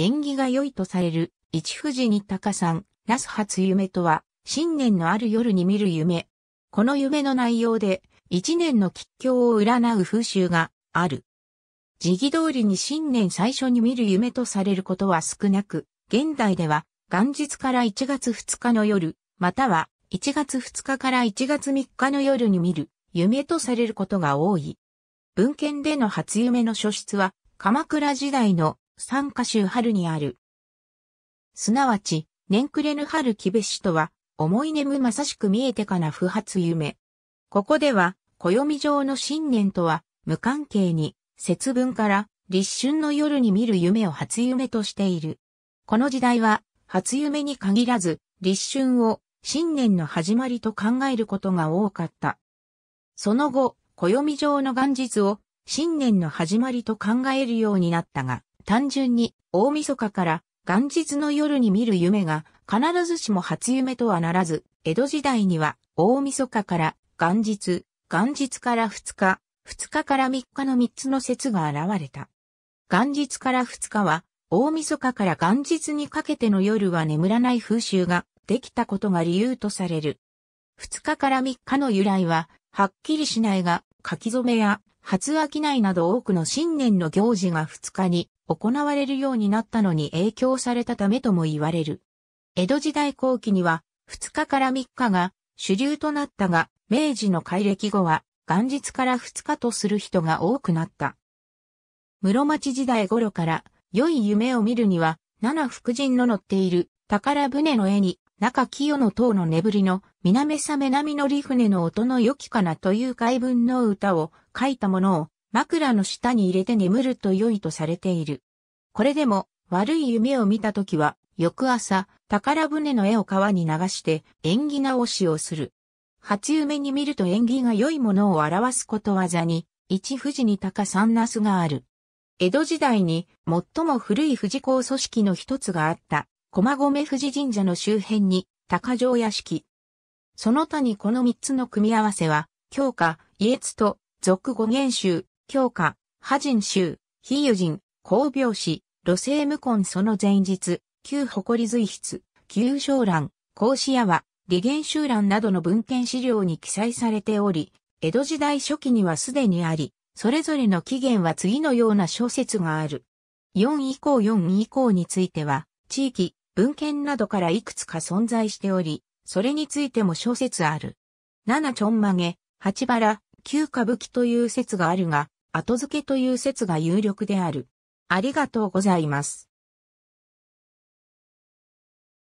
縁起が良いとされる、一富士に高ん、那須初夢とは、新年のある夜に見る夢。この夢の内容で、一年の吉凶を占う風習がある。時期通りに新年最初に見る夢とされることは少なく、現代では、元日から1月2日の夜、または1月2日から1月3日の夜に見る夢とされることが多い。文献での初夢の書出は、鎌倉時代の三加州春にある。すなわち、年暮れぬ春木べしとは、思い眠まさしく見えてかな不発夢。ここでは、暦上の新年とは、無関係に、節分から、立春の夜に見る夢を初夢としている。この時代は、初夢に限らず、立春を、新年の始まりと考えることが多かった。その後、暦上の元日を、新年の始まりと考えるようになったが、単純に大晦日から元日の夜に見る夢が必ずしも初夢とはならず、江戸時代には大晦日から元日、元日から2日、2日から3日の3つの説が現れた。元日から2日は大晦日から元日にかけての夜は眠らない風習ができたことが理由とされる。2日から3日の由来は、はっきりしないが、書き初めや初秋いなど多くの新年の行事が2日に行われるようになったのに影響されたためとも言われる。江戸時代後期には2日から3日が主流となったが、明治の改暦後は元日から2日とする人が多くなった。室町時代頃から良い夢を見るには、七福神の乗っている宝船の絵に中清の塔の眠りの南さめ波乗り船の音の良きかなという怪文の歌を書いたものを枕の下に入れて眠ると良いとされている。これでも悪い夢を見た時は翌朝宝船の絵を川に流して縁起直しをする。初夢に見ると縁起が良いものを表すことわざに一富士に高三ナスがある。江戸時代に最も古い富士校組織の一つがあった駒込富士神社の周辺に高城屋敷。その他にこの三つの組み合わせは、強化、家津と、俗語言集、教科、派人集、比喩人、公病死、路政無根その前日、旧誇り随筆、旧商欄、孔子屋は、理言集欄などの文献資料に記載されており、江戸時代初期にはすでにあり、それぞれの起源は次のような小説がある。4以降4以降については、地域、文献などからいくつか存在しており、それについても小説ある。7ちょんまげ、8バラ、9歌舞伎という説があるが、後付けという説が有力である。ありがとうございます。